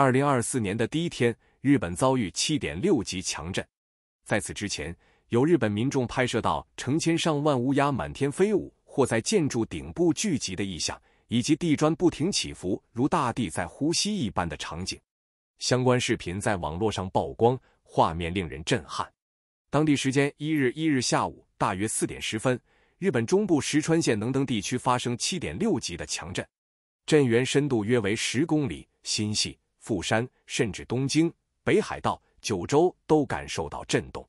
二零二四年的第一天，日本遭遇七点六级强震。在此之前，有日本民众拍摄到成千上万乌鸦满天飞舞，或在建筑顶部聚集的异象，以及地砖不停起伏，如大地在呼吸一般的场景。相关视频在网络上曝光，画面令人震撼。当地时间一日一日下午大约四点十分，日本中部石川县能登地区发生七点六级的强震，震源深度约为十公里，心系。富山，甚至东京、北海道、九州都感受到震动。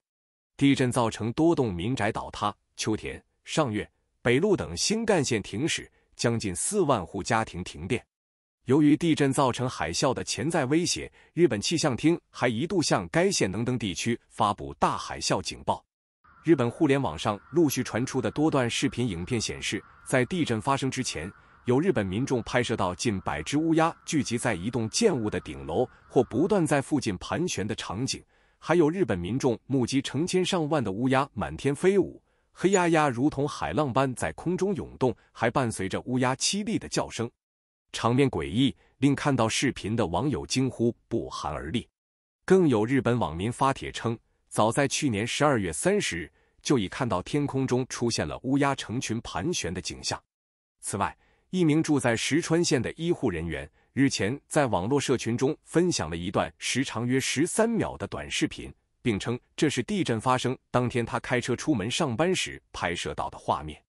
地震造成多栋民宅倒塌，秋田、上越、北陆等新干线停驶，将近四万户家庭停电。由于地震造成海啸的潜在威胁，日本气象厅还一度向该县能登地区发布大海啸警报。日本互联网上陆续传出的多段视频影片显示，在地震发生之前。有日本民众拍摄到近百只乌鸦聚集在一栋建物的顶楼，或不断在附近盘旋的场景；还有日本民众目击成千上万的乌鸦满天飞舞，黑压压如同海浪般在空中涌动，还伴随着乌鸦凄厉的叫声，场面诡异，令看到视频的网友惊呼不寒而栗。更有日本网民发帖称，早在去年十二月三十日就已看到天空中出现了乌鸦成群盘旋的景象。此外，一名住在石川县的医护人员日前在网络社群中分享了一段时长约十三秒的短视频，并称这是地震发生当天他开车出门上班时拍摄到的画面。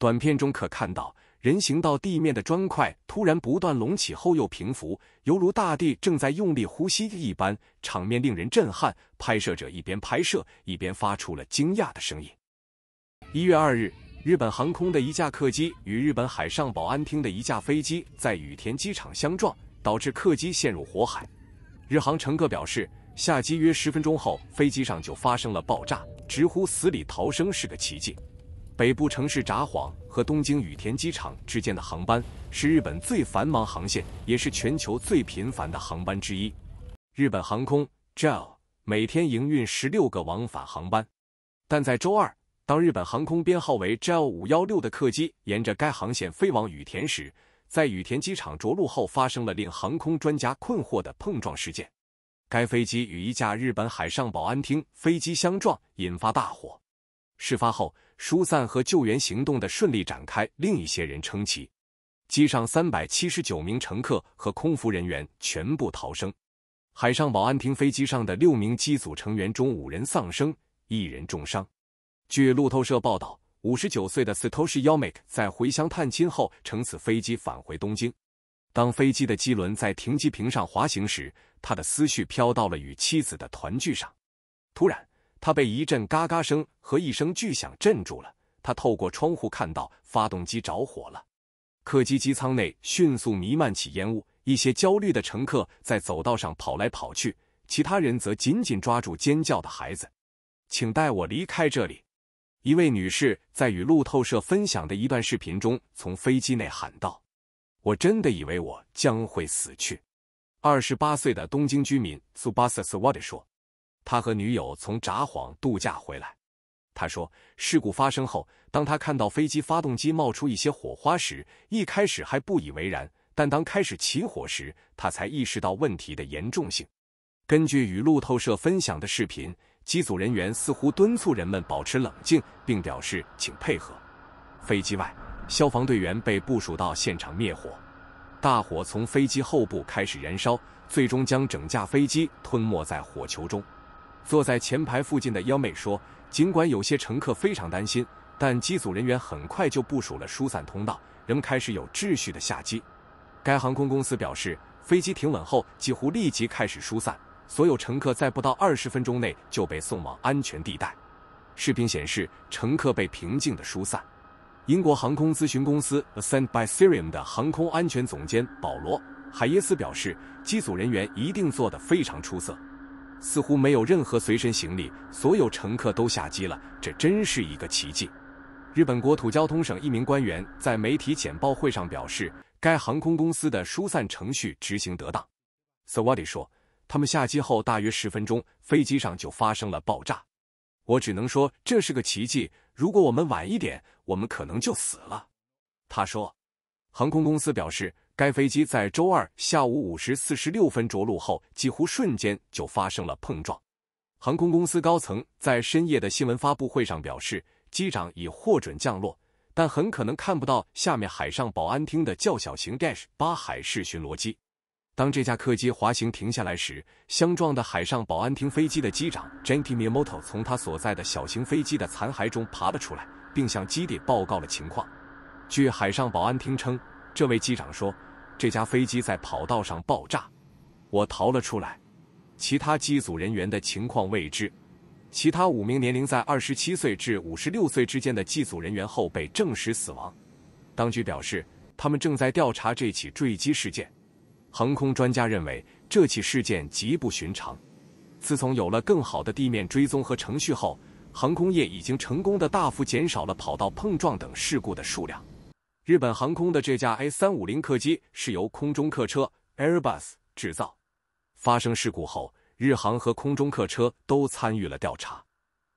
短片中可看到人行道地面的砖块突然不断隆起后又平伏，犹如大地正在用力呼吸一般，场面令人震撼。拍摄者一边拍摄一边发出了惊讶的声音。一月二日。日本航空的一架客机与日本海上保安厅的一架飞机在羽田机场相撞，导致客机陷入火海。日航乘客表示，下机约十分钟后，飞机上就发生了爆炸，直呼死里逃生是个奇迹。北部城市札幌和东京羽田机场之间的航班是日本最繁忙航线，也是全球最频繁的航班之一。日本航空 JAL 每天营运十六个往返航班，但在周二。当日本航空编号为 JL 五幺六的客机沿着该航线飞往羽田时，在羽田机场着陆后发生了令航空专家困惑的碰撞事件。该飞机与一架日本海上保安厅飞机相撞，引发大火。事发后，疏散和救援行动的顺利展开，另一些人称奇。机上三百七十九名乘客和空服人员全部逃生。海上保安厅飞机上的六名机组成员中，五人丧生，一人重伤。据路透社报道，五十九岁的 s t o y a n o k 在回乡探亲后，乘此飞机返回东京。当飞机的机轮在停机坪上滑行时，他的思绪飘到了与妻子的团聚上。突然，他被一阵嘎嘎声和一声巨响震住了。他透过窗户看到发动机着火了，客机机舱内迅速弥漫起烟雾。一些焦虑的乘客在走道上跑来跑去，其他人则紧紧抓住尖叫的孩子。请带我离开这里！一位女士在与路透社分享的一段视频中，从飞机内喊道：“我真的以为我将会死去。”二十八岁的东京居民 Subasa s w a 说：“他和女友从札幌度假回来。他说，事故发生后，当他看到飞机发动机冒出一些火花时，一开始还不以为然，但当开始起火时，他才意识到问题的严重性。根据与路透社分享的视频。”机组人员似乎敦促人们保持冷静，并表示请配合。飞机外，消防队员被部署到现场灭火。大火从飞机后部开始燃烧，最终将整架飞机吞没在火球中。坐在前排附近的幺妹说：“尽管有些乘客非常担心，但机组人员很快就部署了疏散通道，仍开始有秩序的下机。”该航空公司表示，飞机停稳后几乎立即开始疏散。所有乘客在不到二十分钟内就被送往安全地带。视频显示，乘客被平静的疏散。英国航空咨询公司 Ascend by Sirium 的航空安全总监保罗·海耶斯表示：“机组人员一定做得非常出色，似乎没有任何随身行李，所有乘客都下机了，这真是一个奇迹。”日本国土交通省一名官员在媒体简报会上表示：“该航空公司的疏散程序执行得当。”Sawadi 说。他们下机后大约十分钟，飞机上就发生了爆炸。我只能说这是个奇迹。如果我们晚一点，我们可能就死了。他说。航空公司表示，该飞机在周二下午五时四十六分着陆后，几乎瞬间就发生了碰撞。航空公司高层在深夜的新闻发布会上表示，机长已获准降落，但很可能看不到下面海上保安厅的较小型 Dash 八海事巡逻机。当这架客机滑行停下来时，相撞的海上保安厅飞机的机长 j e n t y Miyamoto 从他所在的小型飞机的残骸中爬了出来，并向基地报告了情况。据海上保安厅称，这位机长说：“这架飞机在跑道上爆炸，我逃了出来。其他机组人员的情况未知。其他五名年龄在二十七岁至五十六岁之间的机组人员后被证实死亡。当局表示，他们正在调查这起坠机事件。”航空专家认为，这起事件极不寻常。自从有了更好的地面追踪和程序后，航空业已经成功的大幅减少了跑道碰撞等事故的数量。日本航空的这架 A 三五零客机是由空中客车 Airbus 制造。发生事故后，日航和空中客车都参与了调查。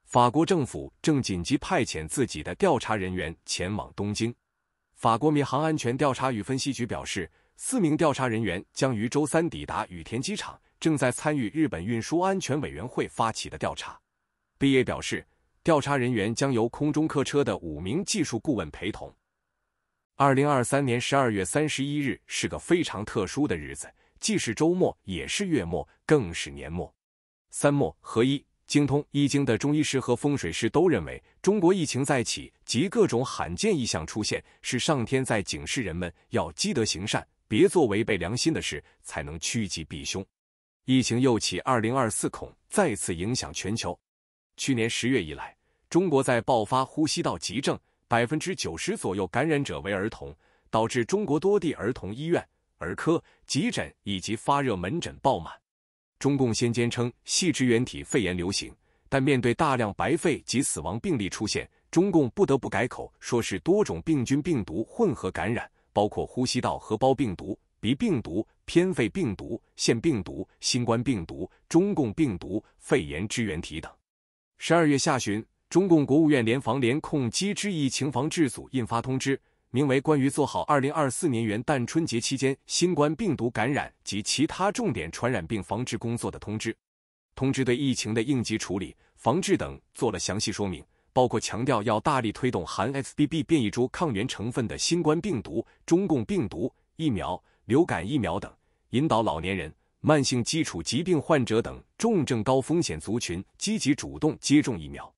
法国政府正紧急派遣自己的调查人员前往东京。法国民航安全调查与分析局表示。四名调查人员将于周三抵达羽田机场，正在参与日本运输安全委员会发起的调查。BA 表示，调查人员将由空中客车的五名技术顾问陪同。二零二三年十二月三十一日是个非常特殊的日子，既是周末，也是月末，更是年末三末合一。精通易经的中医师和风水师都认为，中国疫情再起及各种罕见异象出现，是上天在警示人们要积德行善。别做违背良心的事，才能趋吉避凶。疫情又起，二零二四恐再次影响全球。去年十月以来，中国在爆发呼吸道急症，百分之九十左右感染者为儿童，导致中国多地儿童医院、儿科急诊以及发热门诊爆满。中共先坚称细支原体肺炎流行，但面对大量白肺及死亡病例出现，中共不得不改口说是多种病菌病毒混合感染。包括呼吸道合胞病毒、鼻病毒、偏肺病毒、腺病毒、新冠病毒、中共病毒、肺炎支原体等。十二月下旬，中共国务院联防联控机制疫情防治组印发通知，名为《关于做好二零二四年元旦春节期间新冠病毒感染及其他重点传染病防治工作的通知》，通知对疫情的应急处理、防治等做了详细说明。包括强调要大力推动含 XBB 变异株抗原成分的新冠病毒、中共病毒疫苗、流感疫苗等，引导老年人、慢性基础疾病患者等重症高风险族群积极主动接种疫苗。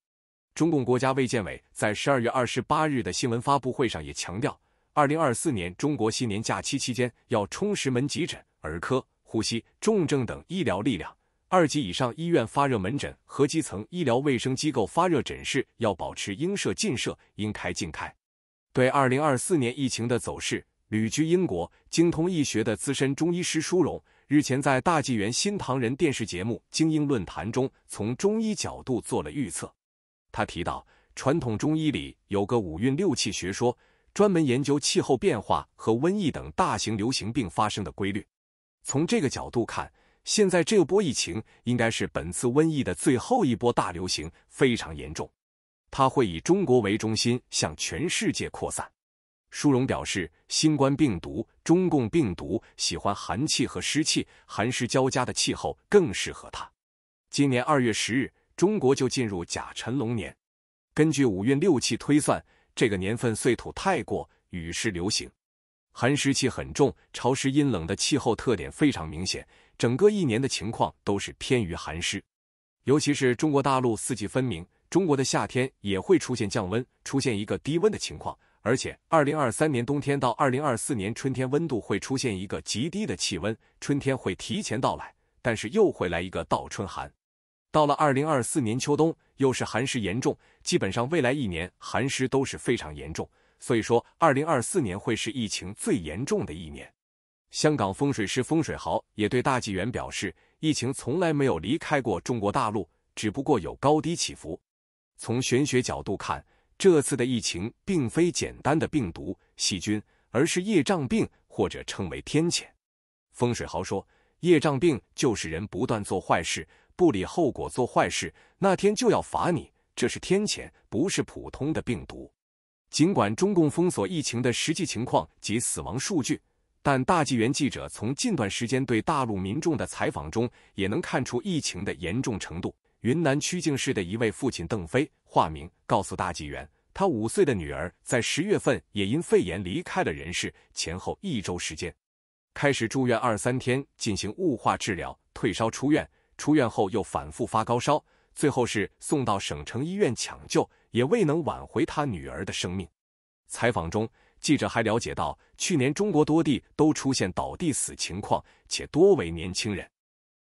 中共国家卫健委在十二月二十八日的新闻发布会上也强调，二零二四年中国新年假期期间要充实门急诊、儿科、呼吸、重症等医疗力量。二级以上医院发热门诊和基层医疗卫生机构发热诊室要保持应设尽设、应开尽开。对2024年疫情的走势，旅居英国、精通医学的资深中医师舒荣日前在大纪元新唐人电视节目《精英论坛》中，从中医角度做了预测。他提到，传统中医里有个五运六气学说，专门研究气候变化和瘟疫等大型流行病发生的规律。从这个角度看，现在这波疫情应该是本次瘟疫的最后一波大流行，非常严重。它会以中国为中心向全世界扩散。舒荣表示，新冠病毒、中共病毒喜欢寒气和湿气，寒湿交加的气候更适合它。今年二月十日，中国就进入甲辰龙年。根据五运六气推算，这个年份岁土太过，雨湿流行，寒湿气很重，潮湿阴冷的气候特点非常明显。整个一年的情况都是偏于寒湿，尤其是中国大陆四季分明，中国的夏天也会出现降温，出现一个低温的情况。而且，二零二三年冬天到二零二四年春天，温度会出现一个极低的气温，春天会提前到来，但是又会来一个倒春寒。到了二零二四年秋冬，又是寒湿严重，基本上未来一年寒湿都是非常严重。所以说，二零二四年会是疫情最严重的一年。香港风水师风水豪也对大纪元表示，疫情从来没有离开过中国大陆，只不过有高低起伏。从玄学角度看，这次的疫情并非简单的病毒、细菌，而是业障病，或者称为天谴。风水豪说，业障病就是人不断做坏事，不理后果做坏事，那天就要罚你，这是天谴，不是普通的病毒。尽管中共封锁疫情的实际情况及死亡数据。但大纪元记者从近段时间对大陆民众的采访中，也能看出疫情的严重程度。云南曲靖市的一位父亲邓飞（化名）告诉大纪元，他五岁的女儿在十月份也因肺炎离开了人世。前后一周时间，开始住院二三天进行雾化治疗、退烧、出院。出院后又反复发高烧，最后是送到省城医院抢救，也未能挽回他女儿的生命。采访中。记者还了解到，去年中国多地都出现倒地死情况，且多为年轻人。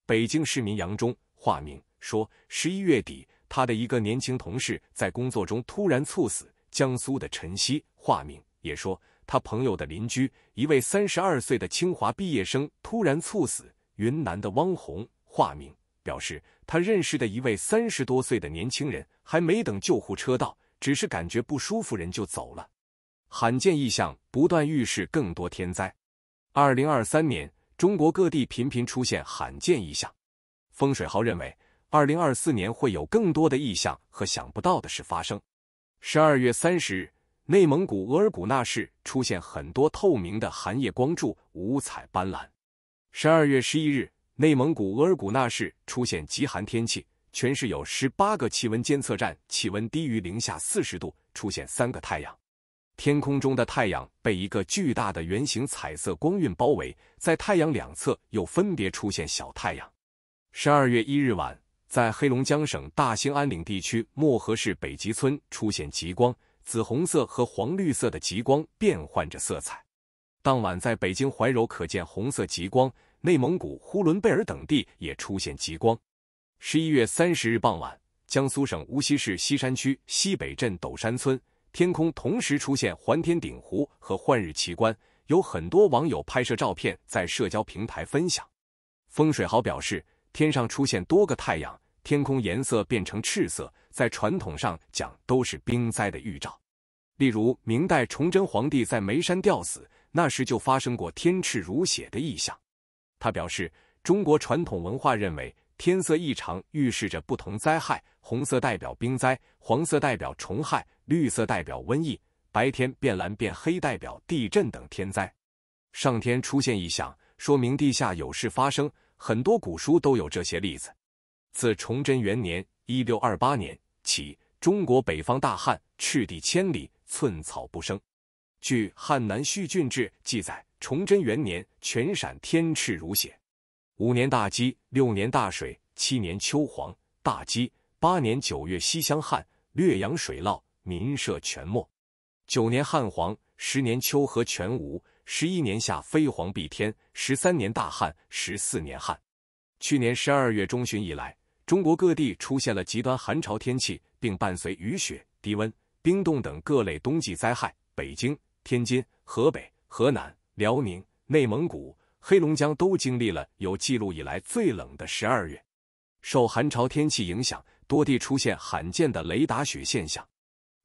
北京市民杨中（化名）说，十一月底，他的一个年轻同事在工作中突然猝死。江苏的陈曦（化名）也说，他朋友的邻居一位三十二岁的清华毕业生突然猝死。云南的汪红（化名）表示，他认识的一位三十多岁的年轻人，还没等救护车到，只是感觉不舒服，人就走了。罕见异象不断预示更多天灾。二零二三年，中国各地频频出现罕见异象。风水豪认为，二零二四年会有更多的异象和想不到的事发生。十二月三十日，内蒙古额尔古纳市出现很多透明的寒夜光柱，五彩斑斓。十二月十一日，内蒙古额尔古纳市出现极寒天气，全市有十八个气温监测站气温低于零下四十度，出现三个太阳。天空中的太阳被一个巨大的圆形彩色光晕包围，在太阳两侧又分别出现小太阳。十二月一日晚，在黑龙江省大兴安岭地区漠河市北极村出现极光，紫红色和黄绿色的极光变换着色彩。当晚，在北京怀柔可见红色极光，内蒙古呼伦贝尔等地也出现极光。十一月三十日傍晚，江苏省无锡市锡山区西北镇斗山村。天空同时出现环天顶湖和幻日奇观，有很多网友拍摄照片在社交平台分享。风水豪表示，天上出现多个太阳，天空颜色变成赤色，在传统上讲都是冰灾的预兆。例如，明代崇祯皇帝在眉山吊死，那时就发生过天赤如血的异象。他表示，中国传统文化认为。天色异常预示着不同灾害，红色代表冰灾，黄色代表虫害，绿色代表瘟疫。白天变蓝变黑代表地震等天灾。上天出现异象，说明地下有事发生。很多古书都有这些例子。自崇祯元年（一六二八年起），中国北方大旱，赤地千里，寸草不生。据《汉南叙郡志》记载，崇祯元年，全陕天赤如血。五年大饥，六年大水，七年秋黄大饥，八年九月西乡旱，略阳水涝，民舍全没。九年旱黄，十年秋禾全无，十一年夏飞黄蔽天，十三年大旱，十四年旱。去年十二月中旬以来，中国各地出现了极端寒潮天气，并伴随雨雪、低温、冰冻等各类冬季灾害。北京、天津、河北、河南、辽宁、内蒙古。黑龙江都经历了有记录以来最冷的十二月，受寒潮天气影响，多地出现罕见的雷达雪现象。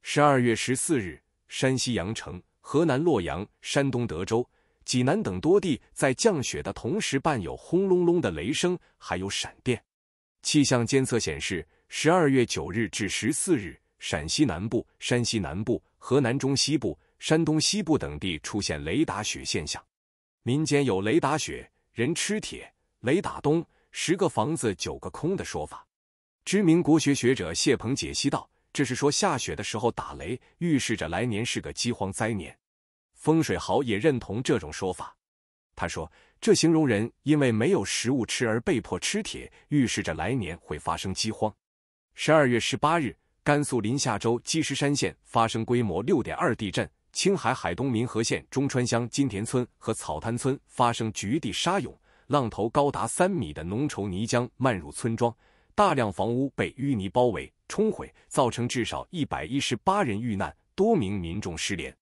十二月十四日，山西阳城、河南洛阳、山东德州、济南等多地在降雪的同时伴有轰隆隆的雷声，还有闪电。气象监测显示，十二月九日至十四日，陕西南部、山西南部、河南中西部、山东西部等地出现雷达雪现象。民间有雷打雪，人吃铁，雷打冬，十个房子九个空的说法。知名国学学者谢鹏解析道：“这是说下雪的时候打雷，预示着来年是个饥荒灾年。”风水豪也认同这种说法，他说：“这形容人因为没有食物吃而被迫吃铁，预示着来年会发生饥荒。”十二月十八日，甘肃临夏州积石山县发生规模六点二地震。青海海东民和县中川乡金田村和草滩村发生局地沙涌，浪头高达三米的浓稠泥浆漫入村庄，大量房屋被淤泥包围冲毁，造成至少一百一十八人遇难，多名民众失联。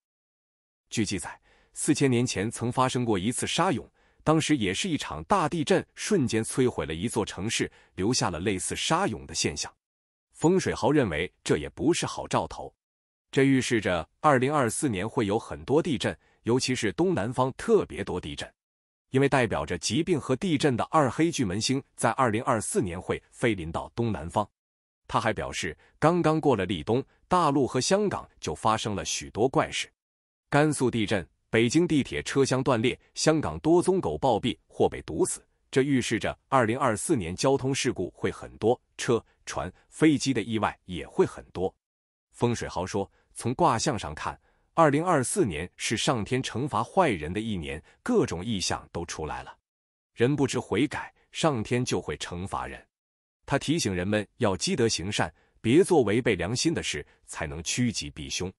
据记载，四千年前曾发生过一次沙涌，当时也是一场大地震，瞬间摧毁了一座城市，留下了类似沙涌的现象。风水豪认为，这也不是好兆头。这预示着2024年会有很多地震，尤其是东南方特别多地震，因为代表着疾病和地震的二黑巨门星在2024年会飞临到东南方。他还表示，刚刚过了立冬，大陆和香港就发生了许多怪事：甘肃地震、北京地铁车厢断裂、香港多宗狗暴毙或被毒死。这预示着2024年交通事故会很多，车、船、飞机的意外也会很多。风水豪说。从卦象上看，二零二四年是上天惩罚坏人的一年，各种异象都出来了。人不知悔改，上天就会惩罚人。他提醒人们要积德行善，别做违背良心的事，才能趋吉避凶。